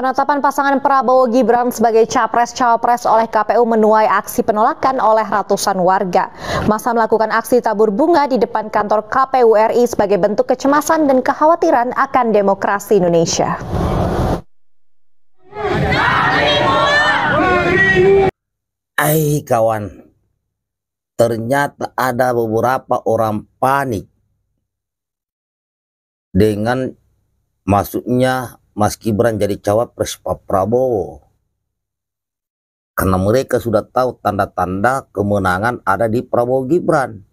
Penetapan pasangan Prabowo Gibran sebagai capres-cawapres oleh KPU menuai aksi penolakan oleh ratusan warga. Masa melakukan aksi tabur bunga di depan kantor KPU RI sebagai bentuk kecemasan dan kekhawatiran akan demokrasi Indonesia. Hai kawan, ternyata ada beberapa orang panik dengan masuknya Mas Gibran jadi cawapres Pak Prabowo. Karena mereka sudah tahu tanda-tanda kemenangan ada di Prabowo Gibran.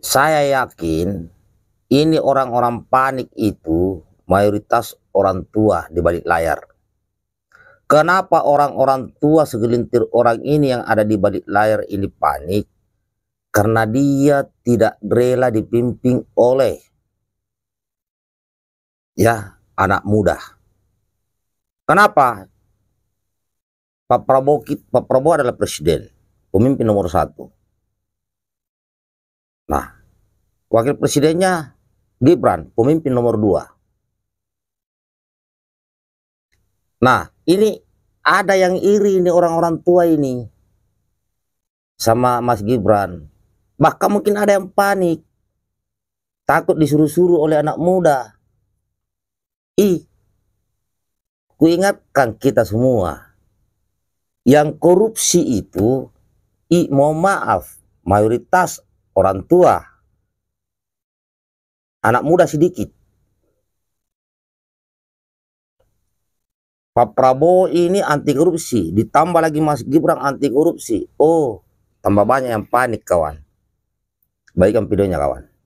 Saya yakin ini orang-orang panik itu mayoritas orang tua di balik layar. Kenapa orang-orang tua segelintir orang ini yang ada di balik layar ini panik? Karena dia tidak rela dipimpin oleh ya anak muda. Kenapa? Pak Prabowo, Pak Prabowo adalah presiden, pemimpin nomor satu. Nah, wakil presidennya Gibran, pemimpin nomor dua. Nah, ini ada yang iri ini orang-orang tua ini sama Mas Gibran. Bahkan mungkin ada yang panik, takut disuruh-suruh oleh anak muda I. Kuingatkan kita semua, yang korupsi itu, I mau maaf, mayoritas orang tua, anak muda sedikit. Pak Prabowo ini anti korupsi, ditambah lagi Mas Gibran anti korupsi. Oh, tambah banyak yang panik kawan. Baikkan videonya kawan.